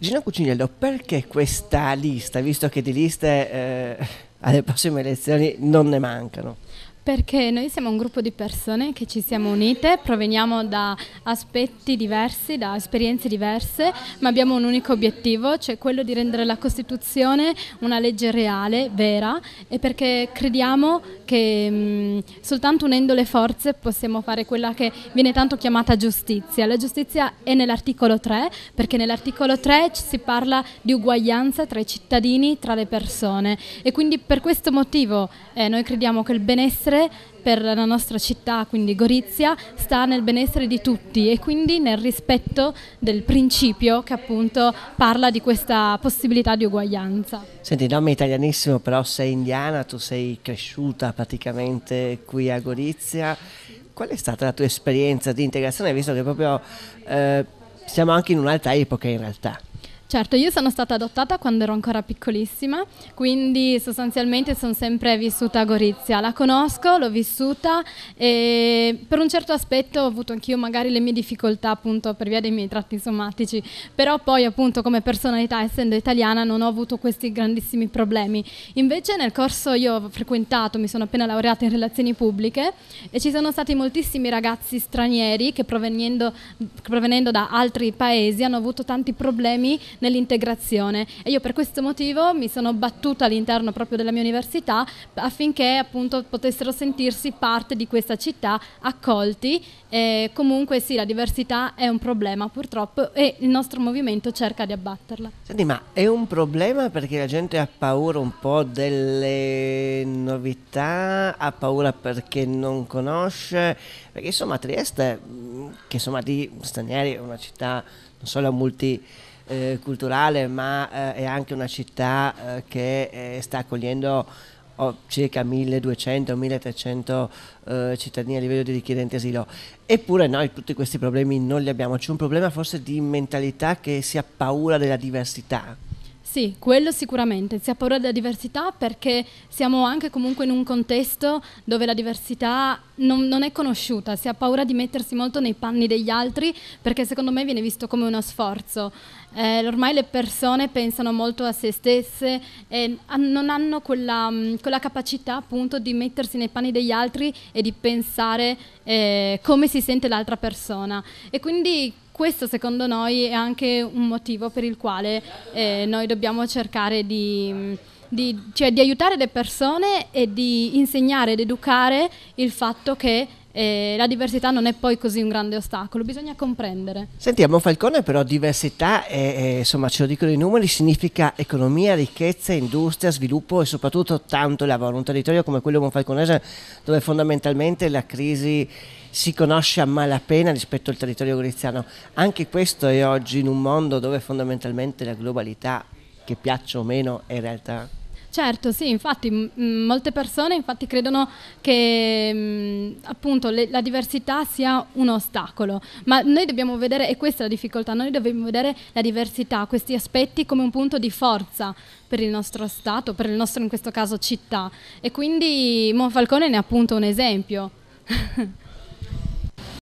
Gino Cuciniello, perché questa lista, visto che di liste eh, alle prossime elezioni non ne mancano? Perché noi siamo un gruppo di persone che ci siamo unite, proveniamo da aspetti diversi, da esperienze diverse, ma abbiamo un unico obiettivo, cioè quello di rendere la Costituzione una legge reale, vera, e perché crediamo che mh, soltanto unendo le forze possiamo fare quella che viene tanto chiamata giustizia. La giustizia è nell'articolo 3, perché nell'articolo 3 si parla di uguaglianza tra i cittadini, tra le persone e quindi per questo motivo eh, noi crediamo che il benessere benessere per la nostra città, quindi Gorizia, sta nel benessere di tutti e quindi nel rispetto del principio che appunto parla di questa possibilità di uguaglianza. Senti, nome italianissimo, però sei indiana, tu sei cresciuta praticamente qui a Gorizia. Qual è stata la tua esperienza di integrazione, visto che proprio eh, siamo anche in un'altra epoca in realtà? Certo, io sono stata adottata quando ero ancora piccolissima, quindi sostanzialmente sono sempre vissuta a Gorizia. La conosco, l'ho vissuta e per un certo aspetto ho avuto anch'io magari le mie difficoltà appunto per via dei miei tratti somatici, però poi appunto come personalità essendo italiana non ho avuto questi grandissimi problemi. Invece nel corso io ho frequentato, mi sono appena laureata in relazioni pubbliche e ci sono stati moltissimi ragazzi stranieri che provenendo, provenendo da altri paesi hanno avuto tanti problemi nell'integrazione e io per questo motivo mi sono battuta all'interno proprio della mia università affinché appunto potessero sentirsi parte di questa città, accolti e comunque sì la diversità è un problema purtroppo e il nostro movimento cerca di abbatterla. Senti ma è un problema perché la gente ha paura un po' delle novità, ha paura perché non conosce, perché insomma Trieste, mm, che insomma di stranieri è una città non solo multi eh, culturale, ma eh, è anche una città eh, che eh, sta accogliendo oh, circa 1200-1300 eh, cittadini a livello di richiedenti asilo. Eppure noi tutti questi problemi non li abbiamo, c'è un problema forse di mentalità che si ha paura della diversità. Sì, quello sicuramente. Si ha paura della diversità perché siamo anche comunque in un contesto dove la diversità non, non, è conosciuta. Si ha paura di mettersi molto nei panni degli altri perché secondo me viene visto come uno sforzo. Eh, ormai le persone pensano molto a se stesse e non hanno quella, mm, quella capacità appunto di mettersi nei panni degli altri e di pensare eh, come si sente l'altra persona. E quindi questo secondo noi è anche un motivo per il quale eh, noi dobbiamo cercare di di, cioè, di aiutare le persone e di insegnare ed educare il fatto che eh, la diversità non è poi così un grande ostacolo, bisogna comprendere. Sentiamo Falcone però diversità, è, è, insomma ce lo dicono i numeri, significa economia, ricchezza, industria, sviluppo e soprattutto tanto lavoro. Un territorio come quello monfalconese dove fondamentalmente la crisi si conosce a malapena rispetto al territorio griziano. Anche questo è oggi in un mondo dove fondamentalmente la globalità, che piaccia o meno, è realtà. Certo, sì, infatti m- molte persone infatti credono che m- appunto le- la diversità sia un ostacolo, ma noi dobbiamo vedere, e questa è la difficoltà, noi dobbiamo vedere la diversità, questi aspetti come un punto di forza per il nostro Stato, per il nostro in questo caso città e quindi Monfalcone ne è appunto un esempio.